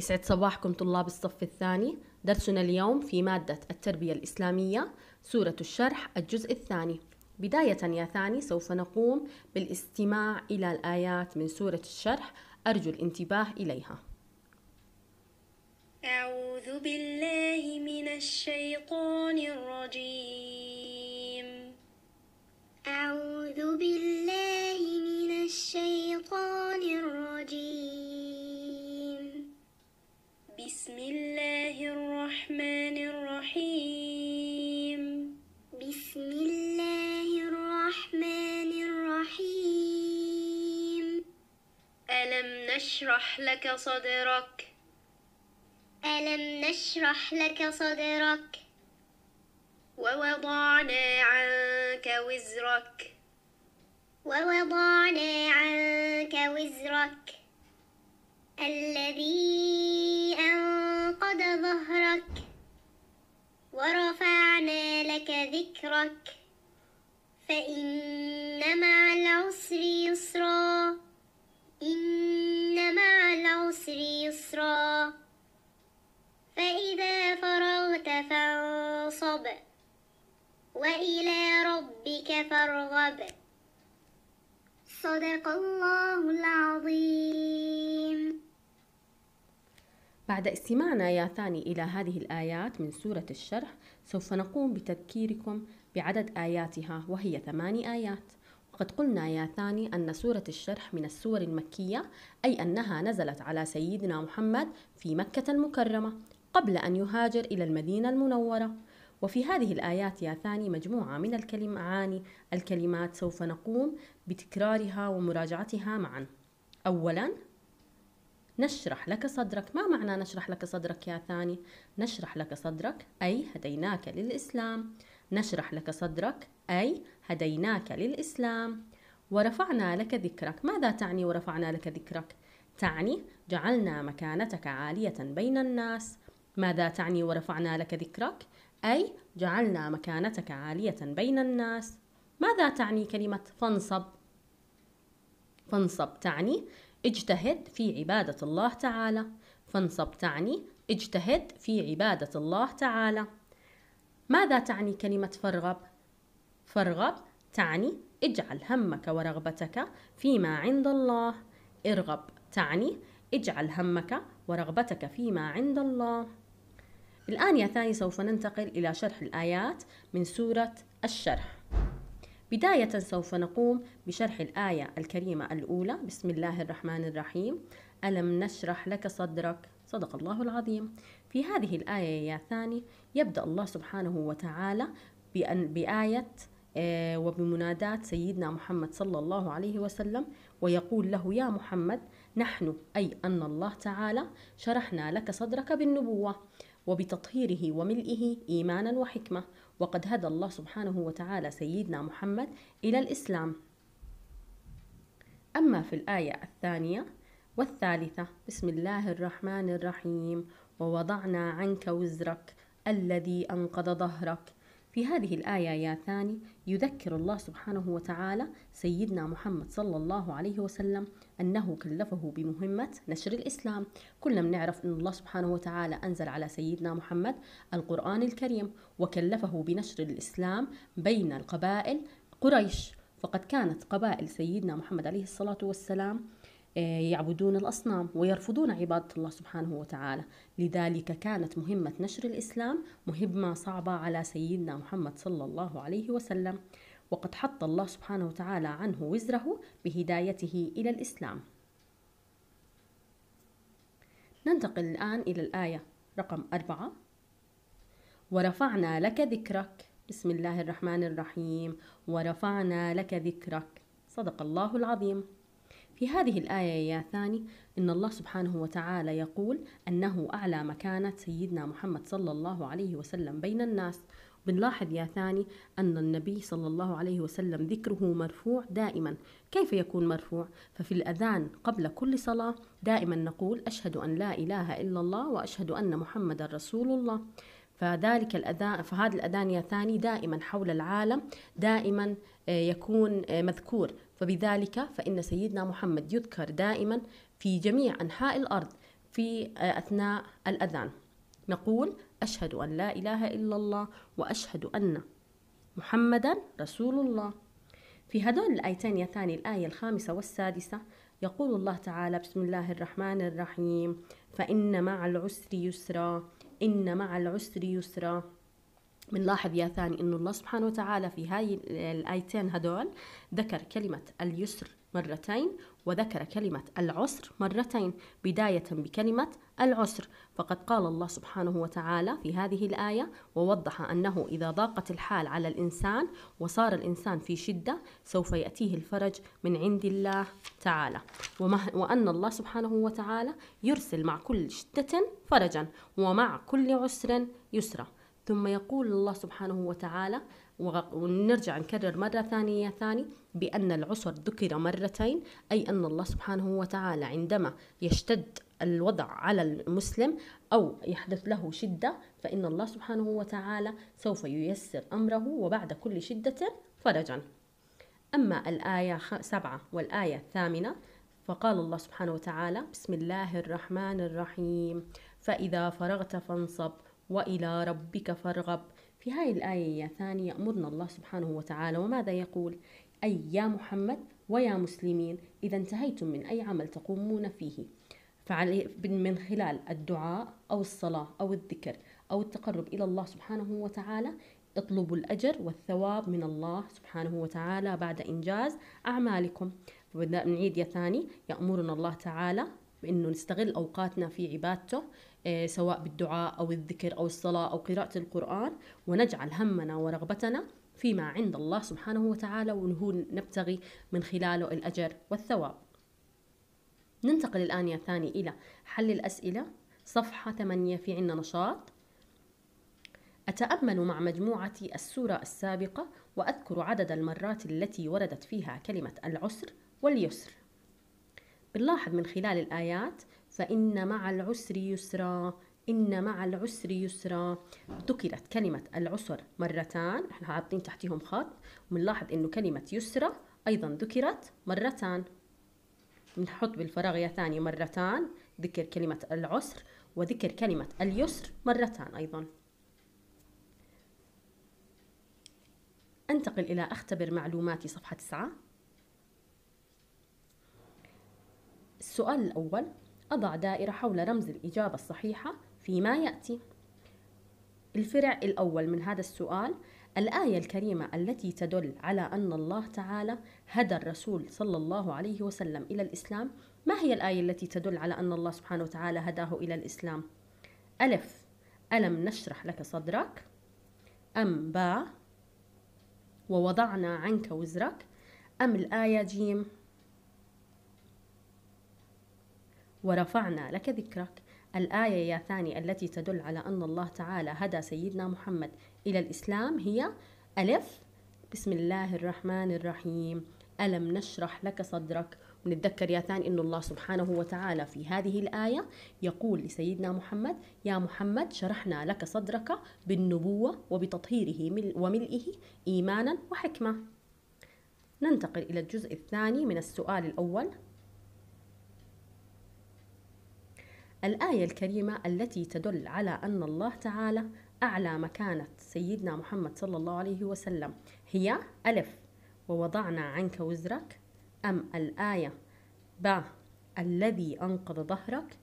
يسعد صباحكم طلاب الصف الثاني درسنا اليوم في مادة التربية الإسلامية سورة الشرح الجزء الثاني بداية يا ثاني سوف نقوم بالاستماع إلى الآيات من سورة الشرح أرجو الانتباه إليها أعوذ بالله من الشيطان الرجيم أعوذ بالله من نشرح لك صدرك ألم نشرح لك صدرك ووضعنا عنك وزرك ووضعنا عنك وزرك الذي أنقض ظهرك ورفعنا لك ذكرك فإن مع العسر يسرا وإلى ربك فارغب صدق الله العظيم بعد استماعنا يا ثاني إلى هذه الآيات من سورة الشرح سوف نقوم بتذكيركم بعدد آياتها وهي ثماني آيات وقد قلنا يا ثاني أن سورة الشرح من السور المكية أي أنها نزلت على سيدنا محمد في مكة المكرمة قبل أن يهاجر إلى المدينة المنورة وفي هذه الآيات يا ثاني مجموعة من الكلم عاني الكلمات سوف نقوم بتكرارها ومراجعتها معا أولا نشرح لك صدرك ما معنى نشرح لك صدرك يا ثاني نشرح لك صدرك أي هديناك للإسلام نشرح لك صدرك أي هديناك للإسلام ورفعنا لك ذكرك ماذا تعني ورفعنا لك ذكرك تعني جعلنا مكانتك عالية بين الناس ماذا تعني ورفعنا لك ذكرك أي جعلنا مكانتك عالية بين الناس ماذا تعني كلمة فانصب؟ فانصب تعني اجتهد في عبادة الله تعالى فانصب تعني اجتهد في عبادة الله تعالى ماذا تعني كلمة فرغب؟ فرغب تعني اجعل همك ورغبتك فيما عند الله ارغب تعني اجعل همك ورغبتك فيما عند الله الآن يا ثاني سوف ننتقل إلى شرح الآيات من سورة الشرح بداية سوف نقوم بشرح الآية الكريمة الأولى بسم الله الرحمن الرحيم ألم نشرح لك صدرك صدق الله العظيم في هذه الآية يا ثاني يبدأ الله سبحانه وتعالى بأن بآية آه، وبمناداة سيدنا محمد صلى الله عليه وسلم ويقول له يا محمد نحن أي أن الله تعالى شرحنا لك صدرك بالنبوة وبتطهيره وملئه إيمانا وحكمة وقد هدى الله سبحانه وتعالى سيدنا محمد إلى الإسلام أما في الآية الثانية والثالثة بسم الله الرحمن الرحيم ووضعنا عنك وزرك الذي أنقض ظهرك في هذه الآية يا ثاني يذكر الله سبحانه وتعالى سيدنا محمد صلى الله عليه وسلم أنه كلفه بمهمة نشر الإسلام كلنا بنعرف أن الله سبحانه وتعالى أنزل على سيدنا محمد القرآن الكريم وكلفه بنشر الإسلام بين القبائل قريش فقد كانت قبائل سيدنا محمد عليه الصلاة والسلام آه، يعبدون الأصنام ويرفضون عبادة الله سبحانه وتعالى لذلك كانت مهمة نشر الإسلام مهمة صعبة على سيدنا محمد صلى الله عليه وسلم وقد حط الله سبحانه وتعالى عنه وزره بهدايته إلى الإسلام ننتقل الآن إلى الآية رقم أربعة ورفعنا لك ذكرك بسم الله الرحمن الرحيم ورفعنا لك ذكرك صدق الله العظيم في هذه الآية يا ثاني إن الله سبحانه وتعالى يقول أنه أعلى مكانة سيدنا محمد صلى الله عليه وسلم بين الناس بنلاحظ يا ثاني أن النبي صلى الله عليه وسلم ذكره مرفوع دائما كيف يكون مرفوع؟ ففي الأذان قبل كل صلاة دائما نقول أشهد أن لا إله إلا الله وأشهد أن محمد رسول الله فذلك الأذان فهذا الأذان الثاني دائما حول العالم دائما آه، يكون آه، مذكور فبذلك فإن سيدنا محمد يذكر دائما في جميع أنحاء الأرض في آه، أثناء الأذان نقول أشهد أن لا إله إلا الله وأشهد أن محمدا رسول الله في هذول الآيتين يا ثاني الآية الخامسة والسادسة يقول الله تعالى بسم الله الرحمن الرحيم فإن مع العسر يسرا إن مع العسر يسرا بنلاحظ يا ثاني انه الله سبحانه وتعالى في هاي الايتين هدول ذكر كلمة اليسر مرتين وذكر كلمة العسر مرتين بداية بكلمة العسر فقد قال الله سبحانه وتعالى في هذه الآية ووضح أنه إذا ضاقت الحال على الإنسان وصار الإنسان في شدة سوف يأتيه الفرج من عند الله تعالى وأن الله سبحانه وتعالى يرسل مع كل شدة فرجا ومع كل عسر يسرا ثم يقول الله سبحانه وتعالى ونرجع نكرر مرة ثانية ثاني بأن العسر ذكر مرتين أي أن الله سبحانه وتعالى عندما يشتد الوضع على المسلم أو يحدث له شدة فإن الله سبحانه وتعالى سوف ييسر أمره وبعد كل شدة فرجا أما الآية سبعة والآية الثامنة فقال الله سبحانه وتعالى بسم الله الرحمن الرحيم فإذا فرغت فانصب وإلى ربك فارغب في هاي الآية يا ثاني يأمرنا الله سبحانه وتعالى وماذا يقول أي يا محمد ويا مسلمين إذا انتهيتم من أي عمل تقومون فيه من خلال الدعاء أو الصلاة أو الذكر أو التقرب إلى الله سبحانه وتعالى اطلبوا الأجر والثواب من الله سبحانه وتعالى بعد إنجاز أعمالكم نعيد يا ثاني يأمرنا الله تعالى بانه نستغل اوقاتنا في عبادته آه، سواء بالدعاء او الذكر او الصلاه او قراءه القران ونجعل همنا ورغبتنا فيما عند الله سبحانه وتعالى وهو نبتغي من خلاله الاجر والثواب ننتقل الآن يا ثاني إلى حل الأسئلة صفحة 8 في عنا نشاط أتأمل مع مجموعتي السورة السابقة وأذكر عدد المرات التي وردت فيها كلمة العسر واليسر بنلاحظ من خلال الآيات فإن مع العسر يسرا إن مع العسر يسرا ذكرت كلمة العسر مرتان احنا حاطين تحتهم خط وبنلاحظ إنه كلمة يسرا أيضا ذكرت مرتان بنحط بالفراغ يا ثاني مرتان ذكر كلمة العسر وذكر كلمة اليسر مرتان أيضا أنتقل إلى أختبر معلوماتي صفحة 9 السؤال الأول أضع دائرة حول رمز الإجابة الصحيحة فيما يأتي الفرع الأول من هذا السؤال الآية الكريمة التي تدل على أن الله تعالى هدى الرسول صلى الله عليه وسلم إلى الإسلام ما هي الآية التي تدل على أن الله سبحانه وتعالى هداه إلى الإسلام؟ ألف ألم نشرح لك صدرك أم باء ووضعنا عنك وزرك أم الآية جيم ورفعنا لك ذكرك الآية يا ثاني التي تدل على أن الله تعالى هدى سيدنا محمد إلى الإسلام هي ألف بسم الله الرحمن الرحيم ألم نشرح لك صدرك ونتذكر يا ثاني أن الله سبحانه وتعالى في هذه الآية يقول لسيدنا محمد يا محمد شرحنا لك صدرك بالنبوة وبتطهيره وملئه إيمانا وحكمة ننتقل إلى الجزء الثاني من السؤال الأول الآية الكريمة التي تدل على أن الله تعالى أعلى مكانة سيدنا محمد صلى الله عليه وسلم هي ألف ووضعنا عنك وزرك أم الآية با الذي أنقض ظهرك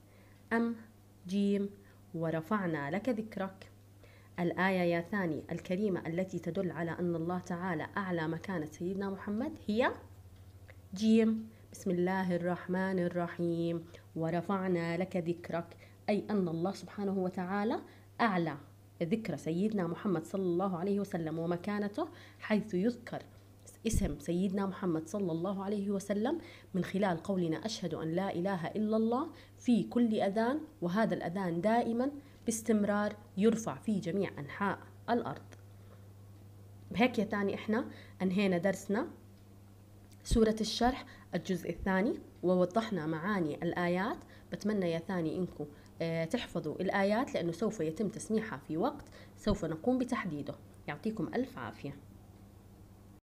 أم جيم ورفعنا لك ذكرك الآية يا ثاني الكريمة التي تدل على أن الله تعالى أعلى مكانة سيدنا محمد هي جيم بسم الله الرحمن الرحيم ورفعنا لك ذكرك أي أن الله سبحانه وتعالى أعلى ذكر سيدنا محمد صلى الله عليه وسلم ومكانته حيث يذكر اسم سيدنا محمد صلى الله عليه وسلم من خلال قولنا أشهد أن لا إله إلا الله في كل أذان وهذا الأذان دائما باستمرار يرفع في جميع أنحاء الأرض بهيك يا تاني إحنا أنهينا درسنا سورة الشرح الجزء الثاني ووضحنا معاني الآيات بتمنى يا ثاني إنكم آه، تحفظوا الآيات لأنه سوف يتم تسميحها في وقت سوف نقوم بتحديده يعطيكم ألف عافية